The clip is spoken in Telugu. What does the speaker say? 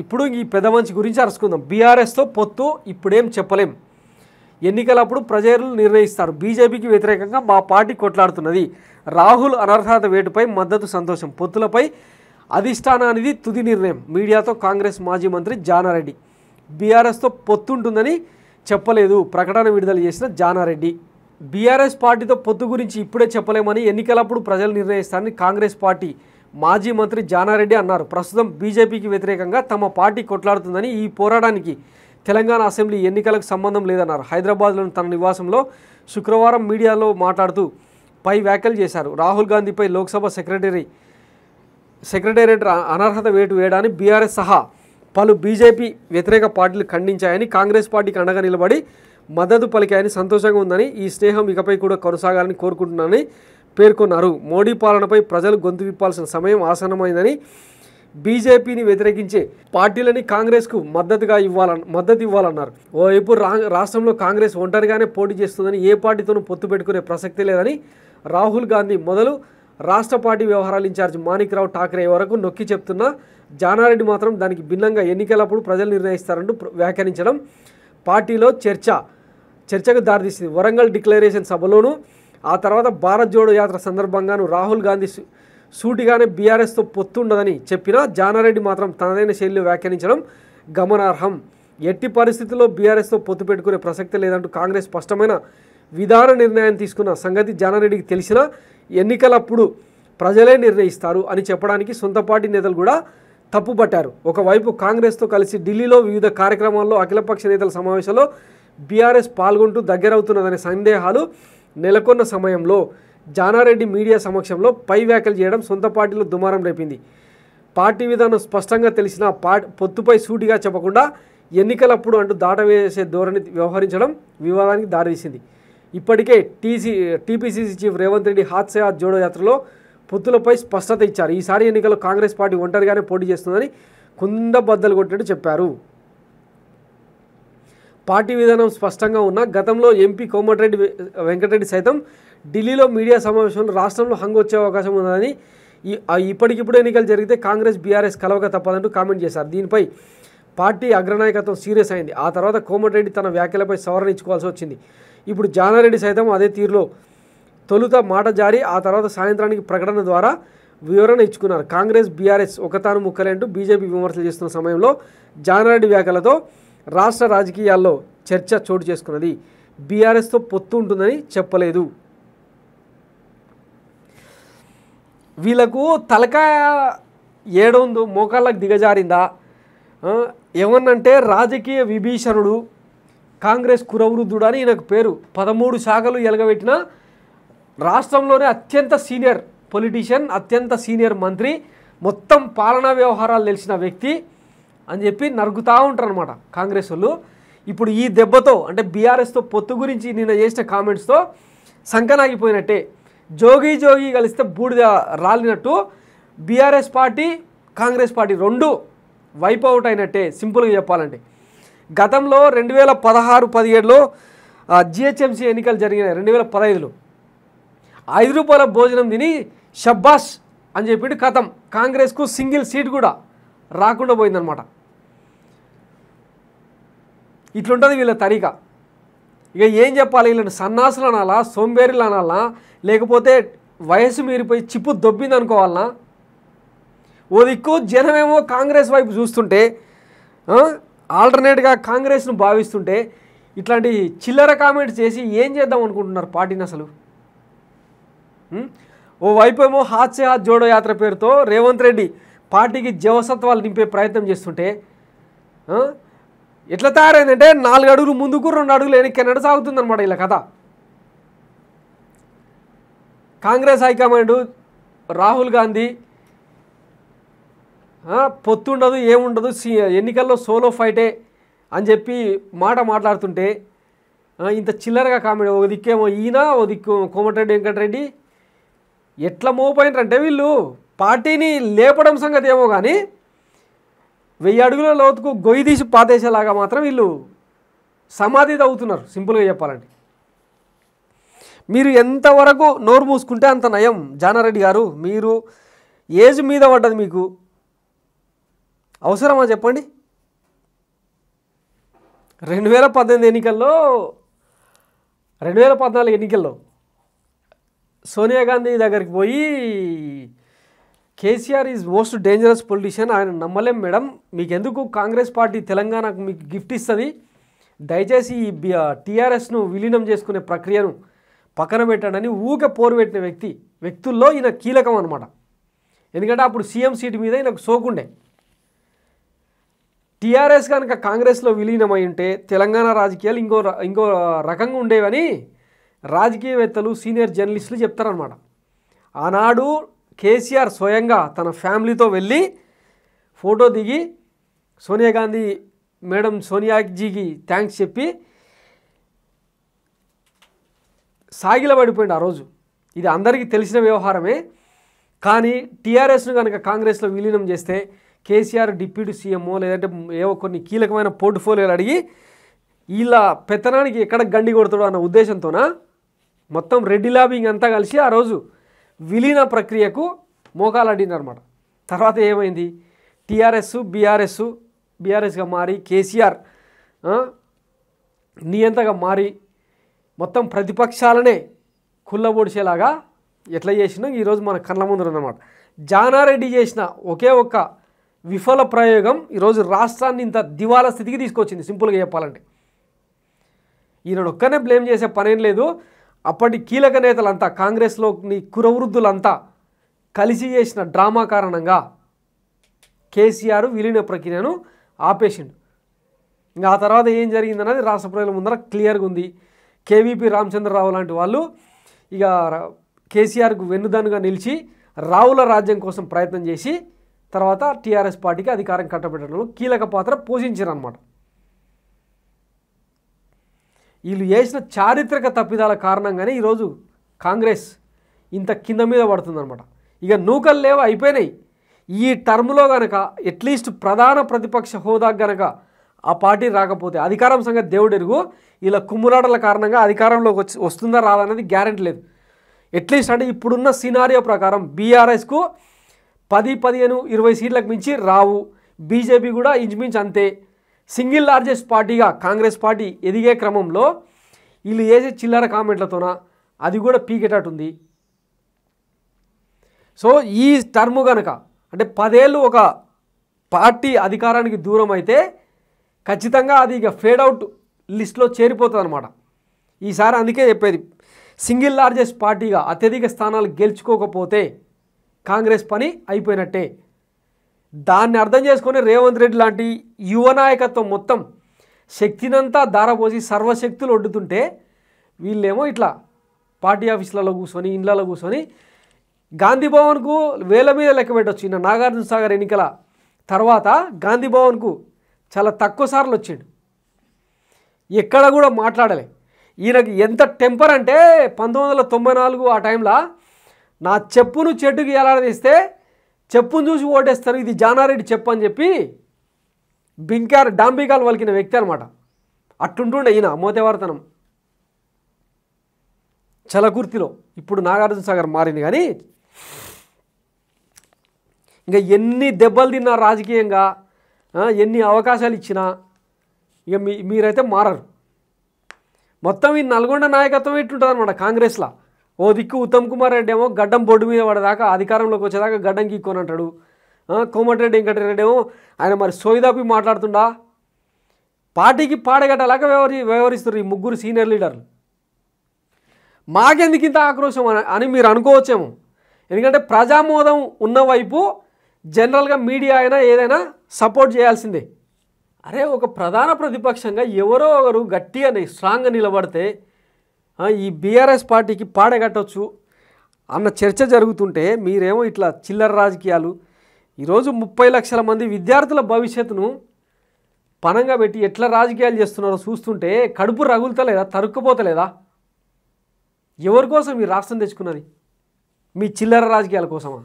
ఇప్పుడు ఈ పెద్ద మంచి గురించి అరుచుకుందాం బీఆర్ఎస్తో పొత్తు ఇప్పుడేం చెప్పలేం ఎన్నికలప్పుడు ప్రజలు నిర్ణయిస్తారు బీజేపీకి వ్యతిరేకంగా మా పార్టీ కొట్లాడుతున్నది రాహుల్ అనర్హత వేటుపై మద్దతు సంతోషం పొత్తులపై అనేది తుది నిర్ణయం మీడియాతో కాంగ్రెస్ మాజీ మంత్రి జానారెడ్డి బీఆర్ఎస్తో పొత్తుంటుందని చెప్పలేదు ప్రకటన విడుదల చేసిన జానారెడ్డి బీఆర్ఎస్ పార్టీతో పొత్తు గురించి ఇప్పుడే చెప్పలేమని ఎన్నికలప్పుడు ప్రజలు నిర్ణయిస్తారని కాంగ్రెస్ పార్టీ మాజీ మంత్రి జానారెడ్డి అన్నారు ప్రస్తుతం బీజేపీకి వ్యతిరేకంగా తమ పార్టీ కొట్లాడుతుందని ఈ పోరాటానికి తెలంగాణ అసెంబ్లీ ఎన్నికలకు సంబంధం లేదన్నారు హైదరాబాద్లోని తన నివాసంలో శుక్రవారం మీడియాలో మాట్లాడుతూ పై వ్యాఖ్యలు చేశారు రాహుల్ గాంధీపై లోక్సభ సెక్రటరీ సెక్రటేరియట్ అనర్హత వేటు వేయడాన్ని బీఆర్ఎస్ సహా పలు బీజేపీ వ్యతిరేక పార్టీలు ఖండించాయని కాంగ్రెస్ పార్టీకి అండగా నిలబడి మద్దతు పలికాయని సంతోషంగా ఉందని ఈ స్నేహం ఇకపై కూడా కొనసాగాలని కోరుకుంటున్నానని పేర్కొన్నారు మోడీ పాలనపై ప్రజలు గొంతు విప్పాల్సిన సమయం ఆసన్నమైందని బీజేపీని వ్యతిరేకించే పార్టీలని కాంగ్రెస్కు మద్దతుగా ఇవ్వాలని మద్దతు ఇవ్వాలన్నారు ఓవైపు రాష్ట్రంలో కాంగ్రెస్ ఒంటరిగానే పోటీ చేస్తుందని ఏ పార్టీతోనూ పొత్తు పెట్టుకునే ప్రసక్తి లేదని రాహుల్ గాంధీ మొదలు రాష్ట్ర పార్టీ వ్యవహారాల ఇన్ఛార్జ్ మాణిక్రావు ఠాకరే వరకు నొక్కి చెప్తున్న జానారెడ్డి మాత్రం దానికి భిన్నంగా ఎన్నికలప్పుడు ప్రజలు నిర్ణయిస్తారంటూ వ్యాఖ్యానించడం పార్టీలో చర్చ చర్చకు దారితీసింది వరంగల్ డిక్లరేషన్ సభలోనూ ఆ తర్వాత భారత్ జోడో యాత్ర సందర్భంగాను రాహుల్ గాంధీ సూటిగానే బీఆర్ఎస్తో పొత్తుండదని చెప్పినా జానారెడ్డి మాత్రం తనదైన శైలిలో వ్యాఖ్యానించడం గమనార్హం ఎట్టి పరిస్థితుల్లో బీఆర్ఎస్తో పొత్తు పెట్టుకునే ప్రసక్తి లేదంటూ కాంగ్రెస్ స్పష్టమైన విధాన నిర్ణయం తీసుకున్న సంగతి జానారెడ్డికి తెలిసిన ఎన్నికలప్పుడు ప్రజలే నిర్ణయిస్తారు అని చెప్పడానికి సొంత పార్టీ నేతలు కూడా తప్పుపట్టారు ఒకవైపు కాంగ్రెస్తో కలిసి ఢిల్లీలో వివిధ కార్యక్రమాల్లో అఖిలపక్ష నేతల సమావేశంలో బీఆర్ఎస్ పాల్గొంటూ దగ్గరవుతున్నదనే సందేహాలు నెలకొన్న సమయంలో జానారెడ్డి మీడియా సమక్షంలో పై వ్యాఖ్యలు చేయడం సొంత పార్టీలో దుమారం రేపింది పార్టీ విధానం స్పష్టంగా తెలిసిన పొత్తుపై సూటిగా చెప్పకుండా ఎన్నికలప్పుడు అంటూ దాటవేసే ధోరణి వ్యవహరించడం వివాదానికి దారితీసింది ఇప్పటికే TC TPCC chief Revanth Reddy హాత్సయా జోడో యాత్రలో పొత్తులపై స్పష్టత ఇచ్చారు ఈసారి ఎన్నికల్లో కాంగ్రెస్ పార్టీ ఒంటరిగానే పోటీ చేస్తుందని కుందబద్దలు కొట్టినట్టు చెప్పారు పార్టీ విధానం స్పష్టంగా ఉన్నా గతంలో ఎంపీ కోమటిరెడ్డి వెంకటరెడ్డి సైతం ఢిల్లీలో మీడియా సమావేశంలో రాష్ట్రంలో హంగు వచ్చే అవకాశం ఉందని ఈ ఇప్పటికిప్పుడు ఎన్నికలు జరిగితే కాంగ్రెస్ బీఆర్ఎస్ కలవక తప్పదంటూ కామెంట్ చేశారు దీనిపై పార్టీ అగ్రనాయకత్వం సీరియస్ అయింది ఆ తర్వాత కోమటిరెడ్డి తన వ్యాఖ్యలపై సవరణ ఇచ్చుకోవాల్సి వచ్చింది ఇప్పుడు జానారెడ్డి సైతం అదే తీరులో తొలుత మాట జారి ఆ తర్వాత సాయంత్రానికి ప్రకటన ద్వారా వివరణ ఇచ్చుకున్నారు కాంగ్రెస్ బీఆర్ఎస్ ఒకతాను ముక్కలేంటూ బీజేపీ విమర్శలు చేస్తున్న సమయంలో జానారెడ్డి వ్యాఖ్యలతో రాష్ట్ర రాజకీయాల్లో చర్చ చోటు చేసుకున్నది బీఆర్ఎస్తో పొత్తు ఉంటుందని చెప్పలేదు వీళ్ళకు తలకాయ ఏడుందో మోకాళ్ళకు దిగజారిందా ఏమన్నంటే రాజకీయ విభీషణుడు కాంగ్రెస్ కురవృద్ధుడు అని ఈయనకు పేరు పదమూడు శాఖలు ఎలగబెట్టిన రాష్ట్రంలోనే అత్యంత సీనియర్ పొలిటీషియన్ అత్యంత సీనియర్ మంత్రి మొత్తం పాలనా వ్యవహారాలు తెలిసిన వ్యక్తి అని చెప్పి నరుగుతూ ఉంటారు అనమాట కాంగ్రెస్ వాళ్ళు ఇప్పుడు ఈ దెబ్బతో అంటే బీఆర్ఎస్తో పొత్తు గురించి నిన్న చేసిన కామెంట్స్తో సంకనాగిపోయినట్టే జోగి జోగి కలిస్తే బూడిద రాలినట్టు బీఆర్ఎస్ పార్టీ కాంగ్రెస్ పార్టీ రెండు వైప్ అవుట్ అయినట్టే సింపుల్గా చెప్పాలంటే గతంలో రెండు వేల పదహారు పదిహేడులో జిహెచ్ఎంసీ ఎన్నికలు జరిగినాయి రెండు వేల పదహైదులో ఐదు రూపాయల భోజనం తిని షబ్బాష్ అని చెప్పి కథం కాంగ్రెస్కు సింగిల్ సీట్ కూడా రాకుండా పోయిందనమాట ఇట్లుంటుంది వీళ్ళ తరిక ఇక ఏం చెప్పాలి వీళ్ళని సన్నాసులు అనాలా సోంబేరులు అనాలా లేకపోతే వయసు మీరిపోయి చిప్పు దొబ్బింది అనుకోవాలనా ఓ దిక్కు జనమేమో కాంగ్రెస్ వైపు చూస్తుంటే ఆల్టర్నేట్గా కాంగ్రెస్ను భావిస్తుంటే ఇట్లాంటి చిల్లర కామెంట్స్ చేసి ఏం చేద్దాం అనుకుంటున్నారు పార్టీని అసలు ఓ వైపు ఏమో హాస్య హాత్ జోడో యాత్ర పేరుతో రేవంత్ రెడ్డి పార్టీకి జీవసత్వాలు నింపే ప్రయత్నం చేస్తుంటే ఎట్లా తయారైందంటే నాలుగు అడుగులు ముందుకు రెండు అడుగులు వెనక్కి అన్నట్టు సాగుతుందనమాట ఇలా కథ కాంగ్రెస్ హైకమాండ్ రాహుల్ గాంధీ పొత్తుండదు ఏముండదు ఎన్నికల్లో సోలో ఫైటే అని చెప్పి మాట మాట్లాడుతుంటే ఇంత చిల్లరగా కామెడీ ఒక దిక్కేమో ఈయన ఒక దిక్కు కోమటిరెడ్డి వెంకటరెడ్డి ఎట్లా మోపోయినారంటే వీళ్ళు పార్టీని లేపడం సంగతి ఏమో కానీ వెయ్యి అడుగుల లోతుకు గొయ్యి తీసి పాతేసేలాగా మాత్రం వీళ్ళు సమాధి అవుతున్నారు సింపుల్గా చెప్పాలంటే మీరు ఎంతవరకు నోరు మూసుకుంటే అంత నయం జానారెడ్డి గారు మీరు ఏజ్ మీద పడ్డది మీకు అవసరమా చెప్పండి రెండు వేల పద్దెనిమిది ఎన్నికల్లో రెండు వేల పద్నాలుగు ఎన్నికల్లో సోనియా గాంధీ దగ్గరికి పోయి KCR is most dangerous politician ఆయన నమ్మలేం మేడం మీకు ఎందుకు కాంగ్రెస్ పార్టీ తెలంగాణకు మీకు గిఫ్ట్ ఇస్తుంది దయచేసి ఈ టీఆర్ఎస్ను విలీనం చేసుకునే ప్రక్రియను పక్కన పెట్టాడని ఊక పోరు పెట్టిన వ్యక్తి వ్యక్తుల్లో ఈయన కీలకం అనమాట ఎందుకంటే అప్పుడు సీఎం సీటు మీద ఈయనకు సోకుండే టీఆర్ఎస్ కనుక కాంగ్రెస్లో విలీనమై ఉంటే తెలంగాణ రాజకీయాలు ఇంకో ఇంకో రకంగా ఉండేవని రాజకీయవేత్తలు సీనియర్ జర్నలిస్టులు చెప్తారనమాట ఆనాడు కేసీఆర్ స్వయంగా తన ఫ్యామిలీతో వెళ్ళి ఫోటో దిగి సోనియా గాంధీ మేడం సోనియాజీకి థ్యాంక్స్ చెప్పి పడిపోయింది ఆ రోజు ఇది అందరికీ తెలిసిన వ్యవహారమే కానీ టీఆర్ఎస్ను కనుక కాంగ్రెస్లో విలీనం చేస్తే కేసీఆర్ డిప్యూటీ సీఎంఓ లేదంటే ఏవో కొన్ని కీలకమైన పోర్ట్ఫోలియోలు అడిగి ఇలా పెత్తనానికి ఎక్కడ గండి కొడతాడు అన్న ఉద్దేశంతోన మొత్తం రెడ్డి లాబింగ్ అంతా కలిసి ఆ రోజు విలీన ప్రక్రియకు మోకాలడిందనమాట తర్వాత ఏమైంది టీఆర్ఎస్ బీఆర్ఎస్ బీఆర్ఎస్గా మారి కేసీఆర్ నియంతగా మారి మొత్తం ప్రతిపక్షాలనే కుళ్ళబొడిచేలాగా ఎట్లా చేసినా ఈరోజు మన కళ్ళ ముందు అన్నమాట జానారెడ్డి చేసిన ఒకే ఒక్క విఫల ప్రయోగం ఈరోజు రాష్ట్రాన్ని ఇంత దివాలా స్థితికి తీసుకొచ్చింది సింపుల్గా చెప్పాలంటే ఈయన ఒక్కనే బ్లేమ్ చేసే పనేం లేదు అప్పటి కీలక నేతలంతా కాంగ్రెస్లోని కురవృద్ధులంతా కలిసి చేసిన డ్రామా కారణంగా కేసీఆర్ విలీన ప్రక్రియను ఆపేసిండు ఇంకా ఆ తర్వాత ఏం జరిగిందన్నది రాష్ట్ర ప్రజల ముందర క్లియర్గా ఉంది కేవీపీ రామచంద్రరావు లాంటి వాళ్ళు ఇక కేసీఆర్కు వెన్నుదన్నుగా నిలిచి రావుల రాజ్యం కోసం ప్రయత్నం చేసి తర్వాత టీఆర్ఎస్ పార్టీకి అధికారం కట్టబెట్టడంలో కీలక పాత్ర అన్నమాట వీళ్ళు చేసిన చారిత్రక తప్పిదాల కారణంగానే ఈరోజు కాంగ్రెస్ ఇంత కింద మీద పడుతుందనమాట ఇక నూకలు లేవు అయిపోయినాయి ఈ టర్మ్లో గనక అట్లీస్ట్ ప్రధాన ప్రతిపక్ష హోదా గనక ఆ పార్టీ రాకపోతే అధికారం సంగతి దేవుడెరుగు ఇలా కుమ్ములాటల కారణంగా అధికారంలోకి వచ్చి వస్తుందా రాదనేది గ్యారంటీ లేదు ఎట్లీస్ట్ అంటే ఇప్పుడున్న సినారియో ప్రకారం బీఆర్ఎస్కు పది పదిహేను ఇరవై సీట్లకు మించి రావు బీజేపీ కూడా ఇంచుమించు అంతే సింగిల్ లార్జెస్ట్ పార్టీగా కాంగ్రెస్ పార్టీ ఎదిగే క్రమంలో వీళ్ళు చేసే చిల్లర కామెంట్లతోన అది కూడా పీకేటట్టుంది సో ఈ టర్మ్ కనుక అంటే పదేళ్ళు ఒక పార్టీ అధికారానికి దూరం అయితే ఖచ్చితంగా అది ఇక ఫేడౌట్ లిస్ట్లో చేరిపోతుంది అనమాట ఈసారి అందుకే చెప్పేది సింగిల్ లార్జెస్ట్ పార్టీగా అత్యధిక స్థానాలు గెలుచుకోకపోతే కాంగ్రెస్ పని అయిపోయినట్టే దాన్ని అర్థం చేసుకుని రేవంత్ రెడ్డి లాంటి యువ నాయకత్వం మొత్తం శక్తినంతా ధారపోసి సర్వశక్తులు వడ్డుతుంటే వీళ్ళేమో ఇట్లా పార్టీ ఆఫీసులలో కూర్చొని ఇండ్లలో కూర్చొని గాంధీ భవన్కు వేల మీద లెక్క పెట్టవచ్చు ఈయన నాగార్జున సాగర్ ఎన్నికల తర్వాత గాంధీ భవన్కు చాలా తక్కువ సార్లు వచ్చాడు ఎక్కడ కూడా మాట్లాడలే ఈయనకి ఎంత టెంపర్ అంటే పంతొమ్మిది వందల తొంభై నాలుగు ఆ టైంలో నా చెప్పును చెట్టుకి ఎలా తీస్తే చెప్పును చూసి ఓటేస్తారు ఇది జానారెడ్డి చెప్పు అని చెప్పి బింకార్ డాంబికాలు వలికిన వ్యక్తి అనమాట అట్టుంటుండే ఈయన మోతేవారతనం చలకుర్తిలో ఇప్పుడు నాగార్జున సాగర్ మారింది కానీ ఇంకా ఎన్ని దెబ్బలు తిన్నా రాజకీయంగా ఎన్ని అవకాశాలు ఇచ్చినా ఇక మీ మీరైతే మారరు మొత్తం ఈ నల్గొండ నాయకత్వం ఎట్లుంటుంది అనమాట కాంగ్రెస్లో ఓ దిక్కు ఉత్తమ్ కుమార్ రెడ్డి ఏమో గడ్డం బొడ్డు మీద పడదాకా అధికారంలోకి వచ్చేదాకా గడ్డం గీక్కొని అంటాడు కోమటిరెడ్డి వెంకటరెడ్డి ఏమో ఆయన మరి సోయిదాపి మాట్లాడుతుండా పార్టీకి పాడగట్టలాగా వ్యవహరి వ్యవహరిస్తున్నారు ఈ ముగ్గురు సీనియర్ లీడర్లు మాకెందుకు ఇంత ఆక్రోశం అని మీరు అనుకోవచ్చేమో ఎందుకంటే ప్రజామోదం ఉన్న వైపు జనరల్గా మీడియా అయినా ఏదైనా సపోర్ట్ చేయాల్సిందే అరే ఒక ప్రధాన ప్రతిపక్షంగా ఎవరో ఒకరు గట్టిగా స్ట్రాంగ్గా నిలబడితే ఈ బీఆర్ఎస్ పార్టీకి పాడగట్టవచ్చు అన్న చర్చ జరుగుతుంటే మీరేమో ఇట్లా చిల్లర రాజకీయాలు ఈరోజు ముప్పై లక్షల మంది విద్యార్థుల భవిష్యత్తును పనంగా పెట్టి ఎట్లా రాజకీయాలు చేస్తున్నారో చూస్తుంటే కడుపు రగులుతలేదా తరుక్కుపోతలేదా ఎవరి కోసం మీరు రాష్ట్రం తెచ్చుకున్నది మీ చిల్లర రాజకీయాల కోసమా